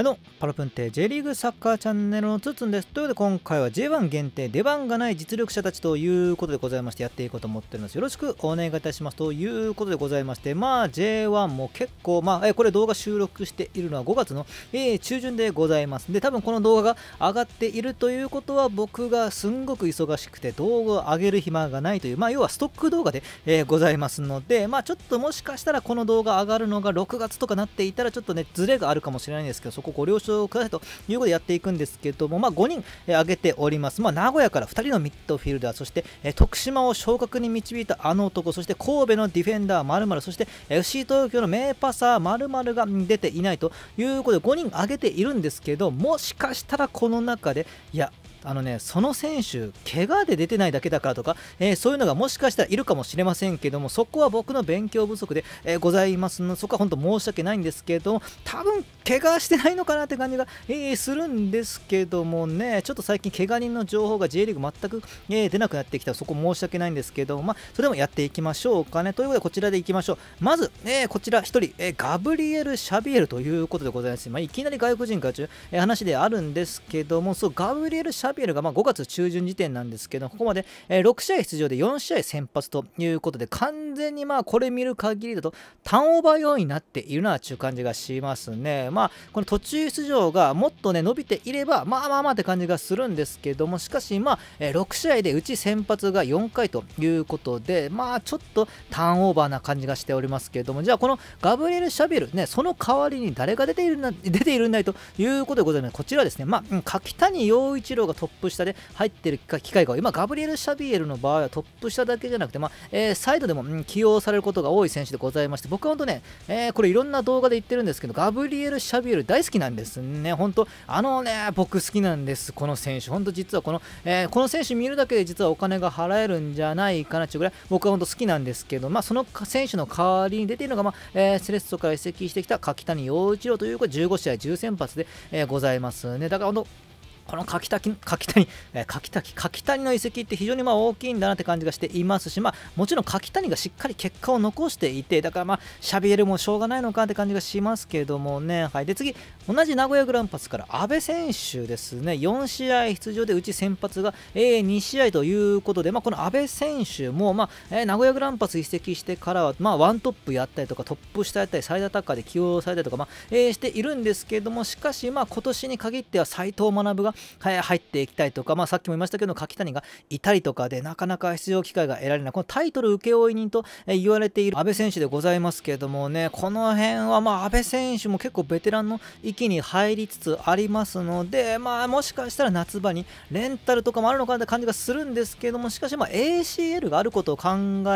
あの、パラプンテ J リーグサッカーチャンネルのつつんです。ということで今回は J1 限定出番がない実力者たちということでございましてやっていこうと思っております。よろしくお願いいたします。ということでございまして、まあ J1 も結構、まあ、えこれ動画収録しているのは5月の、えー、中旬でございます。で、多分この動画が上がっているということは僕がすんごく忙しくて動画を上げる暇がないという、まあ要はストック動画で、えー、ございますので、まあちょっともしかしたらこの動画上がるのが6月とかなっていたらちょっとね、ズレがあるかもしれないんですけど、そこご了承くださいということでやっていくんですけども、まあ、5人、え挙げております、まあ、名古屋から2人のミッドフィルダーそして、え徳島を昇格に導いたあの男そして神戸のディフェンダーまるまるそして FC 東京の名パサーまるまるが出ていないということで5人挙げているんですけどもしかしたらこの中でいやあのね、その選手、怪我で出てないだけだからとか、えー、そういうのがもしかしたらいるかもしれませんけども、そこは僕の勉強不足で、えー、ございますのそこは本当申し訳ないんですけども、多分怪我してないのかなって感じが、えー、するんですけどもね、ちょっと最近、怪我人の情報が J リーグ全く、え出なくなってきたそこ申し訳ないんですけども、まあ、それもやっていきましょうかね。ということで、こちらでいきましょう。まず、えこちら1人、えガブリエル・シャビエルということでございます。まあ、いきなり外国人か中、えい話であるんですけども、そうガブリエル・シャサピエルがま5月中旬時点なんですけど、ここまで、え6試合出場で4試合先発ということで、完全にまあこれ見る限りだと、ターンオーバー用になっているなという感じがしますね。まあ、この途中出場がもっとね、伸びていれば、まあまあまあって感じがするんですけども、しかし、まえ6試合でうち先発が4回ということで、まあ、ちょっとターンオーバーな感じがしておりますけれども、じゃあ、このガブリエル・シャベル、ね、その代わりに誰が出ているんだ出ているんだいということでございます。こちらですね、まあ、柿谷陽一郎がトップ下で入ってる機会が今、ガブリエル・シャビエルの場合はトップ下だけじゃなくて、まあえー、サイドでも、うん、起用されることが多い選手でございまして僕は本当ね、えー、これいろんな動画で言ってるんですけどガブリエル・シャビエル大好きなんですね本当あのね僕好きなんですこの選手本当実はこの、えー、この選手見るだけで実はお金が払えるんじゃないかなっていうぐらい僕は本当好きなんですけど、まあ、その選手の代わりに出ているのが、まあえー、セレッソから移籍してきた柿谷陽一郎というこれ15試合10先発で、えー、ございますねだから本当この柿滝柿谷、え柿滝柿谷の移籍って非常にまあ大きいんだなって感じがしていますし、まあ、もちろん柿谷がしっかり結果を残していてだからまあシャビエルもしょうがないのかって感じがしますけどもね、はい、で次同じ名古屋グランパスから阿部選手ですね4試合出場でうち先発が、え2試合ということで、まあ、この阿部選手も、まあ、え名古屋グランパス移籍してからは、まあ、ワントップやったりとかトップ下やったりサイドアタッカーで起用されたりとか、まあ、えしているんですけれどもしかし、まあ、今年に限っては斎藤学が、入っていきたいとか、まあ、さっきも言いましたけど柿谷がいたりとかでなかなか出場機会が得られないこのタイトル請負人と言われている阿部選手でございますけれどもねこの辺は、まあ、阿部選手も結構ベテランの域期に入りつつありますので、まあ、もしかしたら夏場にレンタルとかもあるのかなって感じがするんですけどもしかし、ま ACL があることを考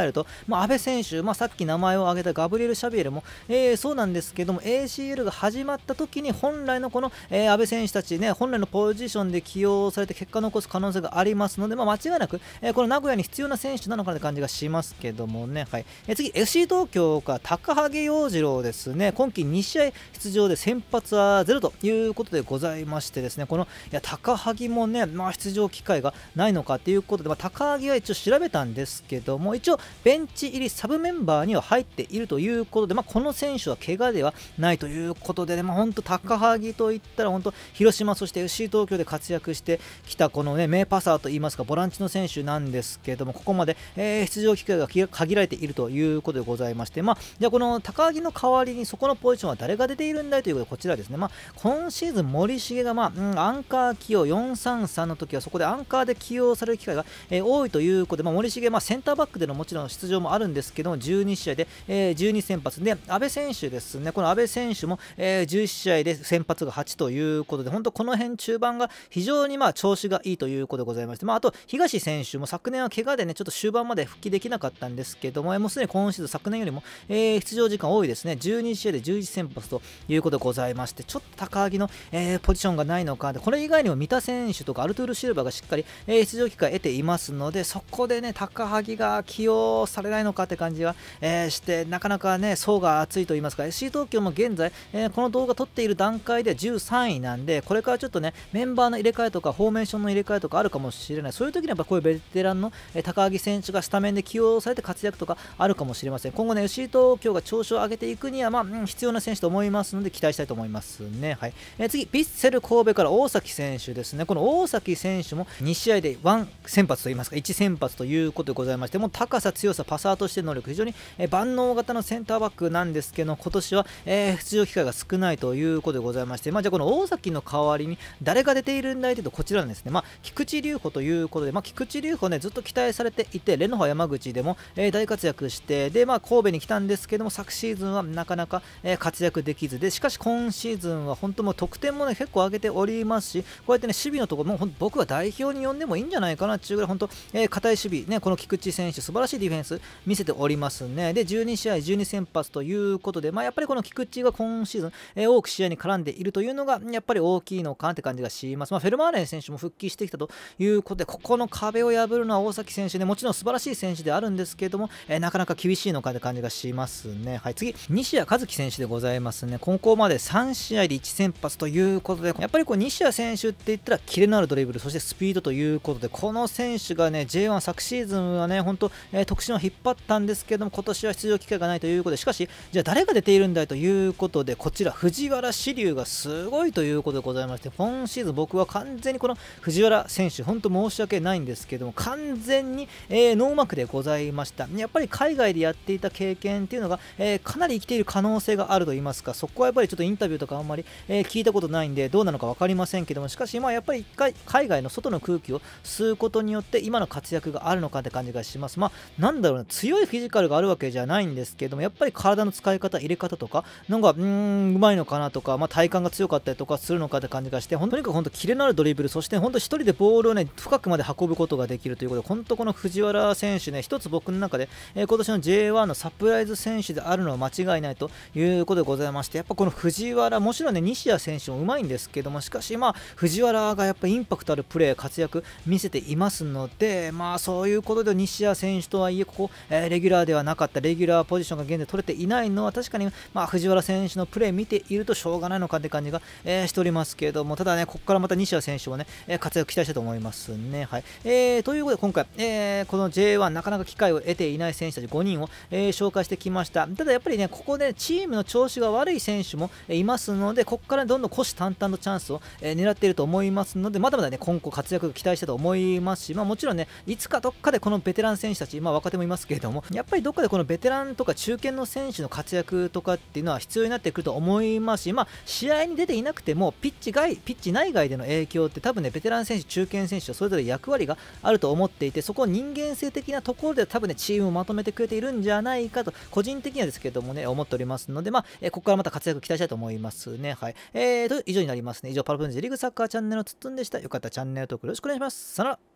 えると、まあ、安倍選手、まあ、さっき名前を挙げたガブリエル・シャビエルも、えー、そうなんですけども ACL が始まった時に本来のこの、えー、安倍選手たち、ね、本来のポジションで起用されて結果を残す可能性がありますので、まあ、間違いなく、えー、この名古屋に必要な選手なのかなって感じがしますけどもね、はいえー、次 FC 東京か高萩陽次郎ですね今季2試合出場で先発はが0ということでございましてですねこのいや高萩もね、まあ、出場機会がないのかということで、まあ、高萩は一応調べたんですけども一応ベンチ入りサブメンバーには入っているということで、まあ、この選手は怪我ではないということで、ね、まあ、本当高萩といったら本当広島そして FC 東京で活躍してきたこの、ね、名パサーといいますかボランチの選手なんですけどもここまで、えー、出場機会が限られているということでございまして、まあ、じゃあこの高木の代わりにそこのポジションは誰が出ているんだいということでこちらですね。まあ、今シーズン森重が、まあ、うん、アンカー起用433の時はそこでアンカーで起用される機会が、えー、多いということで、まあ、森重、まあ、センターバックでのもちろん出場もあるんですけど12試合で、えー、12先発で阿部選手ですねこの阿部選手も、えー、11試合で先発が8ということで本当この辺中盤が非常にまあ調子がいいということでございまして、まあ、あと東選手も昨年は怪我でねちょっと終盤まで復帰できなかったんですけどももうすでに今シーズン昨年よりも、えー、出場時間多いですね12試合で11先発ということでございまして、ちょっと高木の、えー、ポジションがないのかで、これ以外にも三田選手とかアルトゥール・シルバーがしっかり、えー、出場機会を得ていますので、そこでね、高萩が起用されないのかって感じは、えー、して、なかなかね、層が厚いと言いますか、FC 東京も現在、えこの動画撮っている段階で13位なんで、これからちょっとね、メンバーの入れ替えとか、フォーメーションの入れ替えとかあるかもしれない、そういう時にやっぱこういうベテランの、え高萩選手がスタメンで起用されて活躍とかあるかもしれません。今後ね、FC 東京が調子を上げていくには、まあ、必要な選手と思いますので、期待したいと思います。ですね。はいえー、次、ヴィッセル神戸から大崎選手ですね。この大崎選手も2試合で1先発といいますか、1先発ということでございまして、もう高さ、強さ、パサーとしての能力、非常に、えー、万能型のセンターバックなんですけど、今年は、えー、出場機会が少ないということでございまして、まあ、じゃこの大崎の代わりに誰が出ているんだいというと、こちらのですね。まあ、菊池隆歩ということで、まあ、菊池隆歩ね、ずっと期待されていて、レノファ山口でも、えー、大活躍して、で、まあ、神戸に来たんですけども、昨シーズンはなかなか、え活躍できずで、しかし今シーズンズンは本当もう得点もね結構上げておりますし、こうやってね守備のところ、もう僕は代表に呼んでもいいんじゃないかなっていうぐらい、本当、えー、堅い守備、ね、この菊池選手、素晴らしいディフェンス見せておりますね。で、12試合、12先発ということで、まあ、やっぱりこの菊池が今シーズン、えー、多く試合に絡んでいるというのが、やっぱり大きいのかなって感じがします。まあ、フェルマーレン選手も復帰してきたということで、ここの壁を破るのは大崎選手ね、もちろん素晴らしい選手であるんですけれども、えー、なかなか厳しいのかって感じがしますね。はい、次、西谷和樹選手でございますね。高校まで3試試合で1先発ということで、やっぱりこう西矢選手って言ったら、キレのあるドリブル、そしてスピードということで、この選手がね、J1 昨シーズンはね、本当、えー、特殊を引っ張ったんですけども、今年は出場機会がないということで、しかし、じゃあ誰が出ているんだいということで、こちら、藤原紫龍がすごいということでございまして、今シーズン、僕は完全にこの藤原選手、本当申し訳ないんですけども、完全に、えー、ノーマークでございました。やっぱり海外でやっていた経験っていうのが、えー、かなり生きている可能性があると言いますか、そこはやっぱりちょっとインタビューとかんまり、えー、聞いたことないんでどうなのか分かりませんけどもしかし今やっぱり一回海外の外の空気を吸うことによって今の活躍があるのかって感じがしますまあなんだろうな強いフィジカルがあるわけじゃないんですけどもやっぱり体の使い方入れ方とかなんかうーんうまいのかなとか、まあ、体幹が強かったりとかするのかって感じがして本当にか本当キレのあるドリブルそして本当1人でボールをね深くまで運ぶことができるということで本当この藤原選手ね一つ僕の中で、えー、今年の J1 のサプライズ選手であるのは間違いないということでございましてやっぱこの藤原もちろんね西矢選手もうまいんですけどもしかしまあ藤原がやっぱインパクトあるプレー活躍見せていますのでまあそういうことで西矢選手とはいえここ、えー、レギュラーではなかったレギュラーポジションが現在取れていないのは確かにまあ藤原選手のプレー見ているとしょうがないのかって感じが、えー、しておりますけどもただねここからまた西矢選手もね活躍期待したいと思いますねはい、えー、ということで今回、えー、この J1 なかなか機会を得ていない選手たち5人を、えー、紹介してきましたただやっぱりねここでチームの調子が悪い選手もいますののでここからどんどん虎視眈々とチャンスを、えー、狙っていると思いますのでまだまだね今後活躍期待したいと思いますし、まあ、もちろんねいつかどっかでこのベテラン選手たち、まあ、若手もいますけれどもやっぱりどっかでこのベテランとか中堅の選手の活躍とかっていうのは必要になってくると思いますし、まあ、試合に出ていなくてもピッチ外ピッチ内外での影響って多分ねベテラン選手中堅選手とそれぞれ役割があると思っていてそこを人間性的なところで多分ねチームをまとめてくれているんじゃないかと個人的にはですけどもね思っておりますので、まあ、えここからまた活躍期待したいと思います。ますね。はい。えーと、以上になりますね。以上、パルプンジリーグサッカーチャンネルのつっつんでした。よかったらチャンネル登録よろしくお願いします。さよなら。